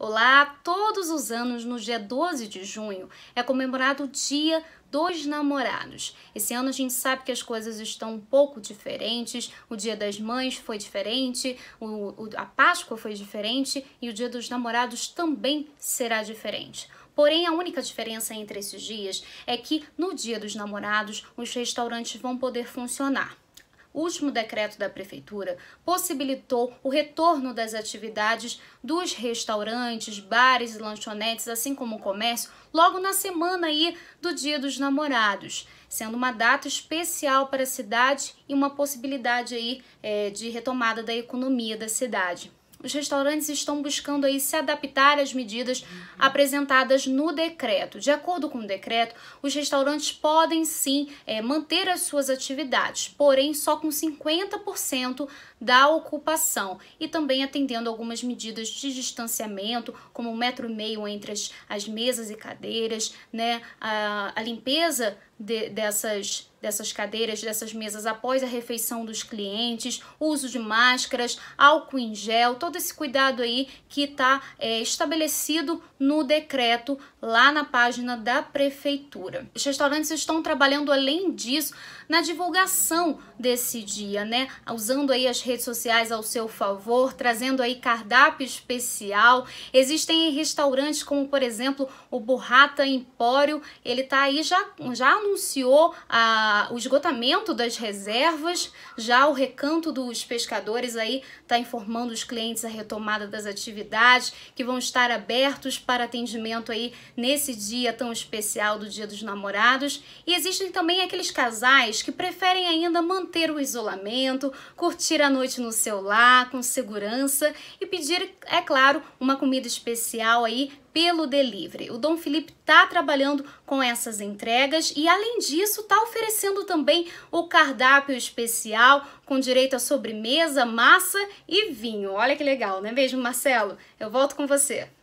Olá, todos os anos, no dia 12 de junho, é comemorado o Dia dos Namorados. Esse ano a gente sabe que as coisas estão um pouco diferentes, o Dia das Mães foi diferente, o, o, a Páscoa foi diferente e o Dia dos Namorados também será diferente. Porém, a única diferença entre esses dias é que no Dia dos Namorados os restaurantes vão poder funcionar último decreto da Prefeitura possibilitou o retorno das atividades dos restaurantes, bares e lanchonetes, assim como o comércio, logo na semana aí do Dia dos Namorados, sendo uma data especial para a cidade e uma possibilidade aí é, de retomada da economia da cidade os restaurantes estão buscando aí se adaptar às medidas apresentadas no decreto. De acordo com o decreto, os restaurantes podem sim é, manter as suas atividades, porém só com 50% da ocupação e também atendendo algumas medidas de distanciamento, como um metro e meio entre as, as mesas e cadeiras, né, a, a limpeza de, dessas, dessas cadeiras, dessas mesas após a refeição dos clientes, uso de máscaras, álcool em gel, todo esse cuidado aí que está é, estabelecido no decreto lá na página da prefeitura. Os restaurantes estão trabalhando além disso na divulgação desse dia, né? Usando aí as redes sociais ao seu favor, trazendo aí cardápio especial. Existem restaurantes como, por exemplo, o Burrata Empório, ele está aí já, já no anunciou a, o esgotamento das reservas, já o recanto dos pescadores aí está informando os clientes a retomada das atividades que vão estar abertos para atendimento aí nesse dia tão especial do Dia dos Namorados. E existem também aqueles casais que preferem ainda manter o isolamento, curtir a noite no seu lar com segurança e pedir, é claro, uma comida especial aí pelo delivery. O Dom Felipe está trabalhando com essas entregas e, além disso, está oferecendo também o cardápio especial com direito a sobremesa, massa e vinho. Olha que legal, não é mesmo, Marcelo? Eu volto com você.